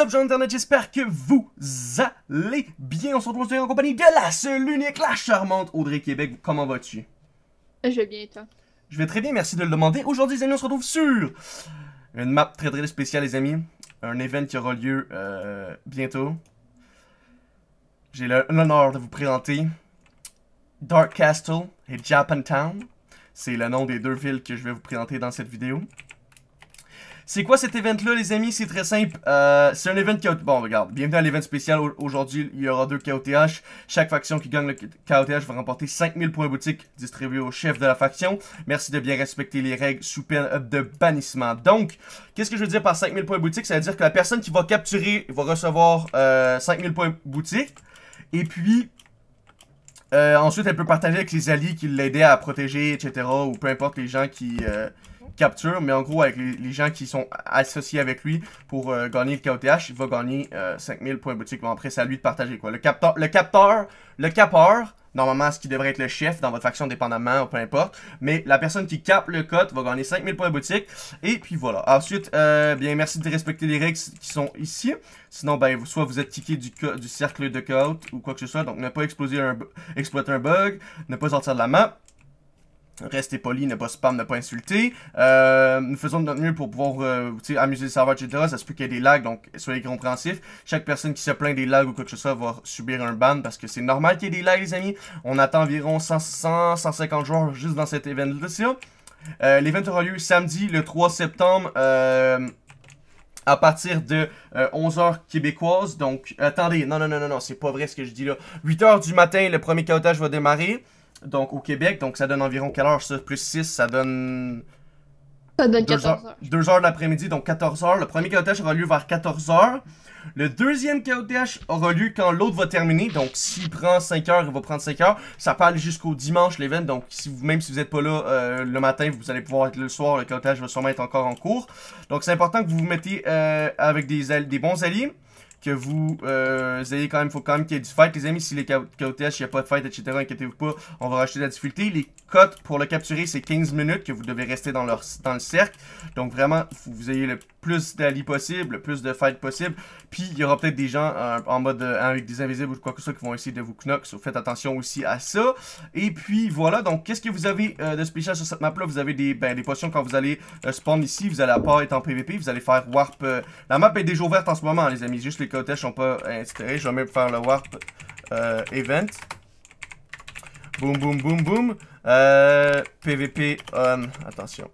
internet, j'espère que vous allez bien. On se retrouve en compagnie de la seule, unique, la charmante Audrey Québec. Comment vas-tu? Je vais bien, toi? Je vais très bien, merci de le demander. Aujourd'hui, les amis, on se retrouve sur une map très très spéciale, les amis. Un événement qui aura lieu euh, bientôt. J'ai l'honneur de vous présenter Dark Castle et Japan Town, C'est le nom des deux villes que je vais vous présenter dans cette vidéo. C'est quoi cet event-là, les amis? C'est très simple. Euh, c'est un event KOTH. Bon, regarde, bienvenue à l'event spécial. Aujourd'hui, il y aura deux KOTH. Chaque faction qui gagne le KOTH va remporter 5000 points boutique distribués au chef de la faction. Merci de bien respecter les règles sous peine de bannissement. Donc, qu'est-ce que je veux dire par 5000 points boutique? Ça veut dire que la personne qui va capturer va recevoir 5000 euh, points boutique. Et puis, euh, ensuite, elle peut partager avec les alliés qui l'aidaient à protéger, etc. Ou peu importe les gens qui, capture, mais en gros, avec les, gens qui sont associés avec lui pour euh, gagner le KOTH, il va gagner 5000 euh, points boutique. Bon, après, c'est à lui de partager, quoi. Le capteur, le capteur, le capteur, normalement, ce qui devrait être le chef dans votre faction, dépendamment, peu importe. Mais la personne qui capte le code va gagner 5000 points boutique. Et puis voilà. Ensuite, euh, bien, merci de respecter les règles qui sont ici. Sinon, ben, soit vous êtes tiqué du, du cercle de code ou quoi que ce soit. Donc, ne pas exploser un, exploiter un bug, ne pas sortir de la map. Restez poli, ne pas spam, ne pas insulter. Euh, nous faisons de notre mieux pour pouvoir euh, amuser le serveur, etc. Ça se peut qu'il y ait des lags, donc soyez compréhensifs. Chaque personne qui se plaint des lags ou quoi que ce soit va subir un ban parce que c'est normal qu'il y ait des lags, les amis. On attend environ 100, 150 joueurs juste dans cet événement là Euh, L'event aura lieu samedi, le 3 septembre. Euh, à partir de 11h québécoise. Donc, attendez, non, non, non, non, c'est pas vrai ce que je dis là. 8h du matin, le premier caotage va démarrer donc au Québec. Donc ça donne environ quelle heure ça? Plus 6, ça donne... Ça heures. 2 heures de l'après-midi, donc 14 heures. Le premier KOTH aura lieu vers 14 heures. Le deuxième KOTH aura lieu quand l'autre va terminer. Donc, s'il prend 5 heures, il va prendre 5 heures. Ça parle jusqu'au dimanche, l'event. Donc, si vous, même si vous n'êtes pas là euh, le matin, vous allez pouvoir être le soir. Le KOTH va sûrement être encore en cours. Donc, c'est important que vous vous mettez euh, avec des, des bons alliés que vous, euh, ayez quand même, faut quand même qu'il y ait du fight, les amis. Si les KOTS, il n'y a pas de fight, etc., inquiétez-vous pas, on va rajouter la difficulté. Les cotes pour le capturer, c'est 15 minutes que vous devez rester dans, leur, dans le cercle. Donc vraiment, vous ayez le plus d'allies possible, le plus de fight possible. Puis il y aura peut-être des gens euh, en mode euh, avec des invisibles ou quoi que ce soit qui vont essayer de vous knock. faites attention aussi à ça. Et puis voilà, donc qu'est-ce que vous avez de spécial sur cette map-là Vous avez des, ben, des potions quand vous allez spawn ici. Vous allez à part être en PVP, vous allez faire warp. la map est déjà ouverte en ce moment, les amis. Juste les les sont pas inspirés. Je vais même faire le Warp euh, Event. Boum, boum, boum, boum. PVP euh, hum, Attention.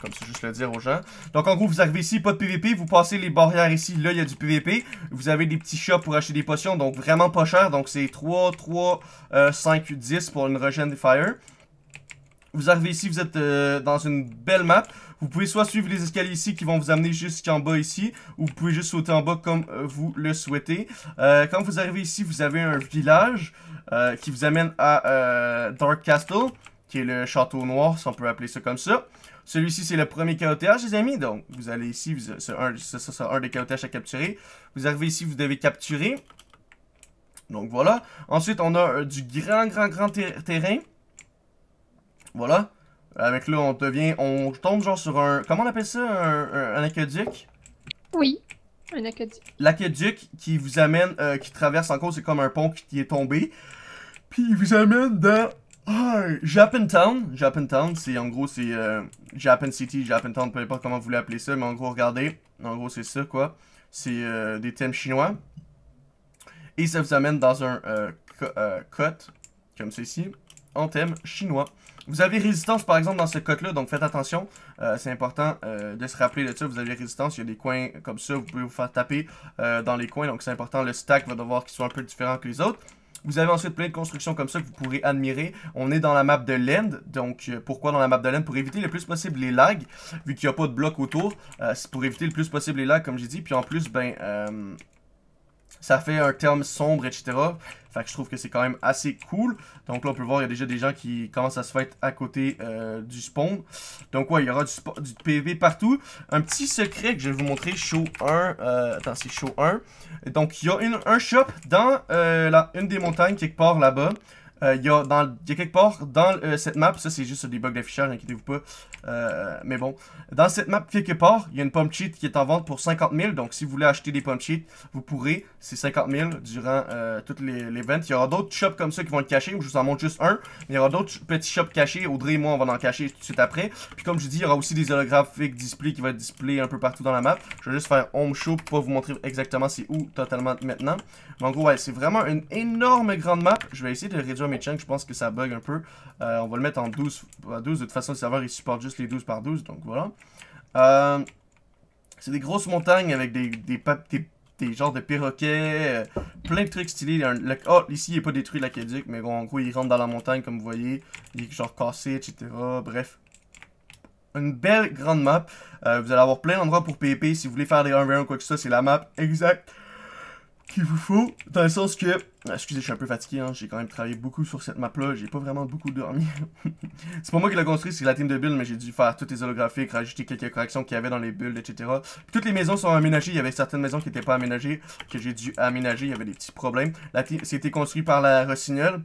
Comme c'est juste le dire aux gens. Donc, en gros, vous arrivez ici, pas de PVP. Vous passez les barrières ici. Là, il y a du PVP. Vous avez des petits shops pour acheter des potions. Donc, vraiment pas cher. Donc, c'est 3, 3, 5, 10 pour une Regen Fire. Vous arrivez ici, vous êtes euh, dans une belle map. Vous pouvez soit suivre les escaliers ici qui vont vous amener jusqu'en bas ici, ou vous pouvez juste sauter en bas comme euh, vous le souhaitez. Euh, quand vous arrivez ici, vous avez un village qui vous amène à Dark Castle, qui est le château noir, si on peut appeler ça comme ça. Celui-ci, c'est le premier KOTH, les amis. Donc, vous allez ici, c'est un, un des KOTH à capturer. Vous arrivez ici, vous devez capturer. Donc, voilà. Ensuite, on a du grand, grand, grand terrain. Voilà. Avec là, on devient. On tombe genre sur un. Comment on appelle ça Un, aqueduc Oui, un aqueduc. L'aqueduc qui vous amène. Euh, qui traverse en encore, c'est comme un pont qui est tombé. Puis il vous amène dans. Ah, Japantown. Japantown, c'est en gros, c'est. Euh, Japan City, Japantown, peu importe comment vous voulez appeler ça, mais en gros, regardez. En gros, c'est ça, quoi. C'est euh, des thèmes chinois. Et ça vous amène dans un cut, comme ceci, en thème chinois. Vous avez résistance, par exemple, dans ce code-là, donc faites attention. Euh, c'est important euh, de se rappeler de ça. Vous avez résistance, il y a des coins comme ça, vous pouvez vous faire taper euh, dans les coins. Donc c'est important, le stack va devoir qu'il soit un peu différent que les autres. Vous avez ensuite plein de constructions comme ça que vous pourrez admirer. On est dans la map de l'End, donc pourquoi dans la map de l'End Pour éviter le plus possible les lags, vu qu'il n'y a pas de blocs autour. c'est pour éviter le plus possible les lags, comme j'ai dit. Puis en plus, ben, ça fait un terme sombre, etc. Fait que je trouve que c'est quand même assez cool. Donc là, on peut voir, il y a déjà des gens qui commencent à se faire à côté euh, du spawn. Donc ouais, il y aura du, du, PV partout. Un petit secret que je vais vous montrer, show 1. Euh, attends, c'est show 1. Donc il y a une, un shop dans euh, la, une des montagnes quelque part là-bas. Euh, il y, y, a quelque part dans euh, cette map, ça c'est juste des bugs d'affichage, inquiétez-vous pas. Euh, mais bon, dans cette map, quelque part, il y a une pump cheat qui est en vente pour 50 000. Donc si vous voulez acheter des pump cheats, vous pourrez. C'est 50 000 durant toutes les, ventes. Il y aura d'autres shops comme ça qui vont être cachés Je vous en montre juste un. Il y aura d'autres petits shops cachés. Audrey et moi, on va en cacher tout de suite après. Puis comme je dis, il y aura aussi des holographiques display qui vont être display un peu partout dans la map. Je vais juste faire home show pour vous montrer exactement c'est où totalement maintenant. Mais en gros, ouais, c'est vraiment une énorme grande map. Je vais essayer de réduire mais je pense que ça bug un peu. Euh, on va le mettre en 12 à 12. De toute façon, le serveur, il supporte juste les 12 par 12, donc voilà. Euh, c'est des grosses montagnes avec des, des, des, genres de perroquets, euh, plein de trucs stylés. oh, ici, il n'est pas détruit l'aqueduc, mais bon, en gros, il rentre dans la montagne, comme vous voyez. Il est genre cassé, etc. Bref, une belle grande map. vous allez avoir plein d'endroits pour PvP. Si vous voulez faire des 1v1 ou quoi que ce soit, c'est la map exacte qu'il vous faut, dans le sens que, ah, excusez, je suis un peu fatigué, hein, j'ai quand même travaillé beaucoup sur cette map-là, j'ai pas vraiment beaucoup dormi. c'est pas moi qui l'ai construit, c'est la team de build, mais j'ai dû faire toutes les holographiques, rajouter quelques corrections qu'il y avait dans les builds, etc. toutes les maisons sont aménagées, il y avait certaines maisons qui n'étaient pas aménagées, que j'ai dû aménager, il y avait des petits problèmes. La C'était construit par la Rossignol,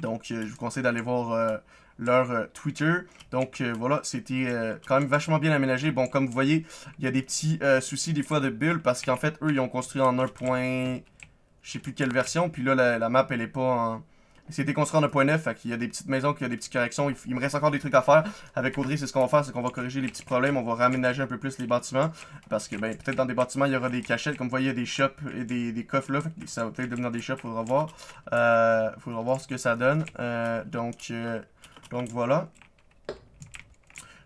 donc euh, je vous conseille d'aller voir... Euh, leur euh, Twitter. Donc euh, voilà, c'était euh, quand même vachement bien aménagé. Bon, comme vous voyez, il y a des petits soucis des fois de build parce qu'en fait, eux, ils ont construit en 1. Je sais plus quelle version. Puis là, la, map, elle est pas en... C'était construit en 1.9, fait qu'il y a des petites maisons, qui y a des petites corrections. Il, me reste encore des trucs à faire. Avec Audrey, c'est ce qu'on va faire, c'est qu'on va corriger les petits problèmes, on va raménager un peu plus les bâtiments. Parce que, ben, peut-être dans des bâtiments, il y aura des cachettes. Comme vous voyez, il y a des shops et des, des coffres là. Ça va peut-être devenir des shops, faudra voir. Euh, faudra voir ce que ça donne. donc, donc voilà.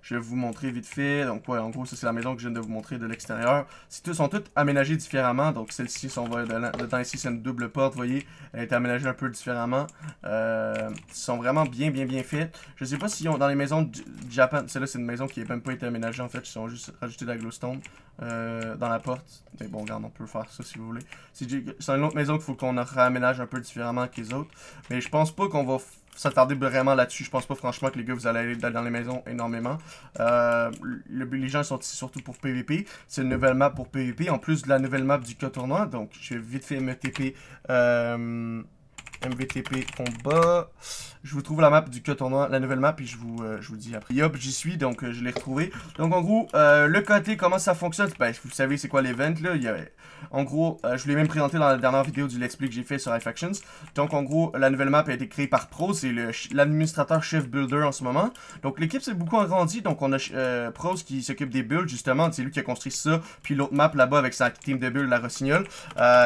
Je vais vous montrer vite fait. Donc ouais, en gros, ça c'est la maison que je viens de vous montrer de l'extérieur. tout sont toutes aménagées différemment. Donc celle-ci, si on voit dedans ici, c'est une double porte, vous voyez. Elle est aménagée un peu différemment. Euh, sont vraiment bien, bien, bien faites, Je sais pas si dans les maisons du Japon, Celle-là, c'est une maison qui n'a même pas été aménagée en fait. Ils ont juste rajouté de la glowstone euh, dans la porte. Mais bon, regarde, on peut faire ça si vous voulez. C'est une autre maison qu'il faut qu'on réaménage un peu différemment que les autres. Mais je pense pas qu'on va s'attarder vraiment là-dessus. Je pense pas franchement que les gars, vous allez aller dans les maisons énormément. Euh, les gens sont ici surtout pour PVP. C'est une nouvelle map pour PVP, en plus de la nouvelle map du cas tournoi. Donc, je vais vite fait MTP. MVTP combat. Je vous trouve la map du tournoi, la nouvelle map, et je vous, euh, je vous dis après. Hop, j'y suis, donc euh, je l'ai retrouvé. Donc en gros, euh, le côté, comment ça fonctionne ben, que vous savez c'est quoi l'event, là. Il y en gros, je vous l'ai même présenté dans la dernière vidéo du Let's Play que j'ai fait sur iFactions. Donc en gros, la nouvelle map a été créée par Pro, c'est l'administrateur chef builder en ce moment. Donc l'équipe s'est beaucoup agrandie, donc on a Pros qui s'occupe des builds, justement. C'est lui qui a construit ça, puis l'autre map là-bas avec sa team de build la Rossignol.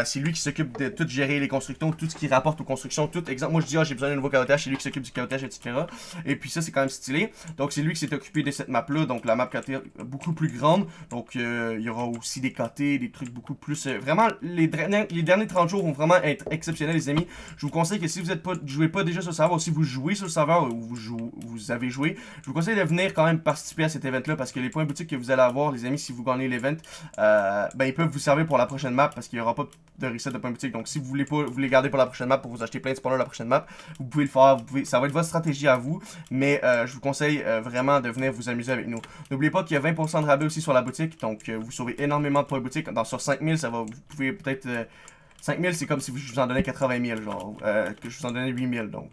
c'est lui qui s'occupe de tout gérer les constructions tout ce qui rapporte aux constructeurs construction, tout. Exemple, moi je dis, ah, j'ai besoin d'un nouveau carottage c'est lui qui s'occupe du carottage etc. Et puis ça, c'est quand même stylé. Donc c'est lui qui s'est occupé de cette map-là, donc la map côté beaucoup plus grande. Donc euh, il y aura aussi des côtés, des trucs beaucoup plus. Euh, vraiment, les, les derniers 30 jours vont vraiment être exceptionnels, les amis. Je vous conseille que si vous êtes pas, jouez pas déjà sur le serveur, si vous jouez sur le serveur euh, ou vous, vous avez joué, je vous conseille de venir quand même participer à cet event-là parce que les points boutiques que vous allez avoir, les amis, si vous gagnez l'event, ben ils peuvent vous servir pour la prochaine map parce qu'il y aura pas de reset de points boutiques. Donc si vous voulez pas, vous les garder pour la prochaine map pour vous acheter acheter plein de spawners la prochaine map. Vous pouvez le faire, vous pouvez, ça va être votre stratégie à vous, mais euh, je vous conseille euh, vraiment de venir vous amuser avec nous. N'oubliez pas qu'il y a 20% de rabais aussi sur la boutique, donc euh, vous sauvez énormément de points de boutique. Dans, sur 5000, ça va, vous pouvez peut-être... 5000, c'est comme si je vous en donnais 80 000, genre, que je vous en donnais 8000, donc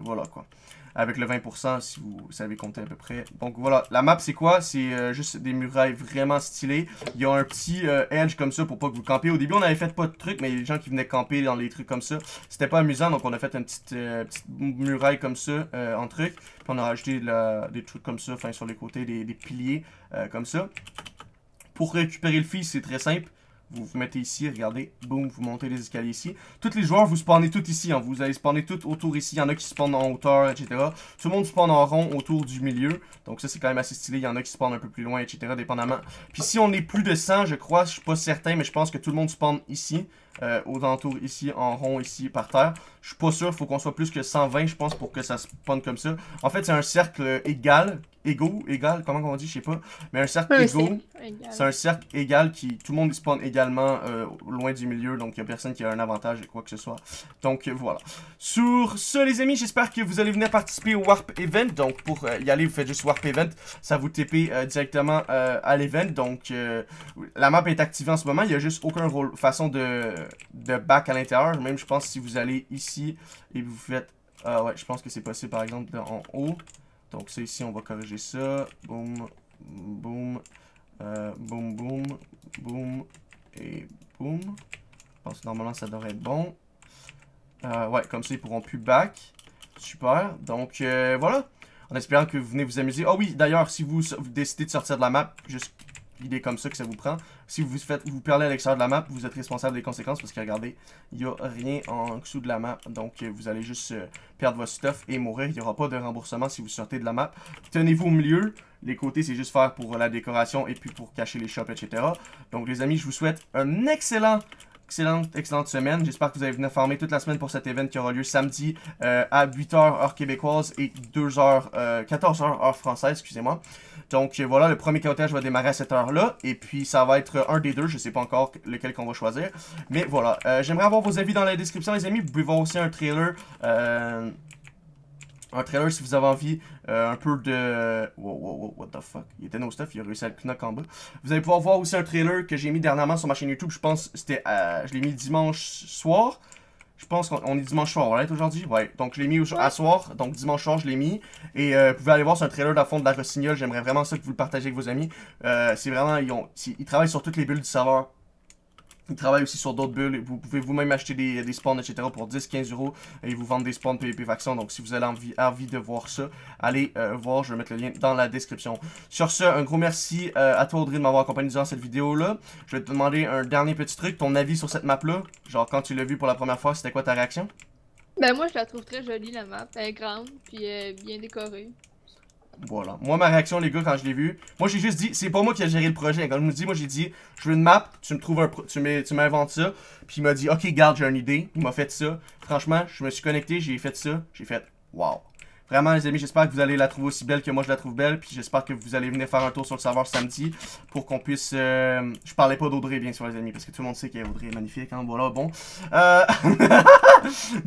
voilà quoi avec le 20% si vous savez compter à peu près. Donc voilà, la map c'est quoi? C'est euh, juste des murailles vraiment stylées. Il y a un petit euh, edge comme ça pour pas que vous campez. Au début on avait fait pas de trucs, mais les gens qui venaient camper dans les trucs comme ça, c'était pas amusant. Donc on a fait une petite, euh, muraille comme ça en truc. on a rajouté des trucs comme ça, enfin sur les côtés, des, piliers comme ça. Pour récupérer le fils, c'est très simple. Vous vous mettez ici, regardez, boum, vous montez les escaliers ici. Tous les joueurs, vous spawnez tout ici, hein. vous allez spawner tout autour ici. Il y en a qui spawnent en hauteur, etc. Tout le monde spawn en rond autour du milieu. Donc ça, c'est quand même assez stylé. Il y en a qui spawnent un peu plus loin, etc. Dépendamment. Puis si on est plus de 100, je crois, je suis pas certain, mais je pense que tout le monde spawn ici. Euh, aux alentours ici, en rond ici, par terre. Je suis pas sûr, il faut qu'on soit plus que 120, je pense, pour que ça spawn comme ça. En fait, c'est un cercle égal, égaux, égal, comment on dit, je sais pas. Mais un cercle égal c'est un cercle égal qui, tout le monde spawn également euh, loin du milieu, donc il y a personne qui a un avantage et quoi que ce soit. Donc euh, voilà. Sur ce, les amis, j'espère que vous allez venir participer au Warp Event. Donc pour y aller, vous faites juste Warp Event, ça vous TP directement à l'event. Donc la map est activée en ce moment, il n'y a juste rôle façon de de back à l'intérieur. Même, je pense, si vous allez ici et vous faites... Ah ouais, je pense que c'est possible, par exemple, en haut. Donc, ça ici, on va corriger ça. Boum, boum, euh, boum, boum, boum et boum. Je normalement, ça devrait être bon. Euh, ouais, comme ça, ils pourront plus back. Super. Donc, euh, voilà. En espérant que vous venez vous amuser. Ah oh oui, d'ailleurs, si vous, décidez de sortir de la map, juste L'idée comme ça que ça vous prend. Si vous faites, vous perdez à l'extérieur de la map, vous êtes responsable des conséquences parce que regardez, il n'y a rien en dessous de la map. Donc euh, vous allez juste euh, perdre votre stuff et mourir. Il n'y aura pas de remboursement si vous sortez de la map. Tenez-vous au milieu. Les côtés, c'est juste faire pour la décoration et puis pour cacher les shops, etc. Donc les amis, je vous souhaite un excellent excellente, excellente semaine. J'espère que vous avez venir former toute la semaine pour cet événement qui aura lieu samedi euh, à 8h heure québécoise et 2h, euh, 14h heure française, excusez-moi. Donc euh, voilà, le premier cotage va démarrer à cette heure-là, et puis ça va être un des deux, je sais pas encore lequel qu'on va choisir. Mais voilà, j'aimerais avoir vos avis dans la description, les amis. Vous pouvez voir aussi un trailer un trailer si vous avez envie euh, un peu de... Wow, wow, wow, what the fuck? Il était no stuff, il a réussi à le knock en bas. Vous allez pouvoir voir aussi un trailer que j'ai mis dernièrement sur ma chaîne YouTube. Je pense c'était... Euh, je l'ai mis dimanche soir. Je pense qu'on est dimanche soir, l'être aujourd'hui? Ouais, donc je l'ai mis à soir, donc dimanche soir je l'ai mis. Et euh, vous pouvez aller voir, c'est un trailer de la fond de la Rossignol, j'aimerais vraiment ça que vous le partagez avec vos amis. c'est vraiment, ils, ont, ils travaillent sur toutes les bulles du serveur ils travaillent aussi sur d'autres bulles. Vous pouvez vous-même acheter des, spawns, etc. pour 10-15 euros. Et ils vous vendent des spawns PvP Faction. Donc, si vous avez envie, envie de voir ça, allez euh, voir. Je vais mettre le lien dans la description. Sur ce, un gros merci euh, à toi, Audrey, de m'avoir accompagné durant cette vidéo-là. Je vais te demander un dernier petit truc. Ton avis sur cette map-là. Genre, quand tu l'as vu pour la première fois, c'était quoi ta réaction? Ben, moi, je la trouve très jolie, la map. Elle est grande, puis est bien décorée. Voilà. Moi, ma réaction, les gars, quand je l'ai vu, moi, j'ai juste dit, c'est pas moi qui a géré le projet. Quand il me dit, moi, j'ai dit, je veux une map, tu me trouves un, tu m'inventes ça. Puis il m'a dit, ok, garde, j'ai une idée. Il m'a fait ça. Franchement, je me suis connecté, j'ai fait ça. J'ai fait, wow. Vraiment, les amis, j'espère que vous allez la trouver aussi belle que moi je la trouve belle. Puis j'espère que vous allez venir faire un tour sur le serveur samedi pour qu'on puisse... Euh, je parlais pas d'Audrey, bien sûr, les amis, parce que tout le monde sait qu'Audrey est magnifique. Hein, voilà, bon. Euh,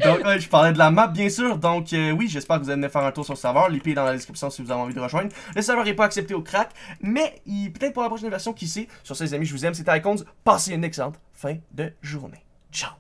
donc, je parlais de la map, bien sûr. Donc, euh, oui, j'espère que vous allez venir faire un tour sur le serveur. L'IP est dans la description si vous avez envie de rejoindre. Le serveur n'est pas accepté au crack, mais il... peut-être pour la prochaine version, qui sait. Sur ce, les amis, je vous aime, c'était Icons. Passez une excellente fin de journée. Ciao!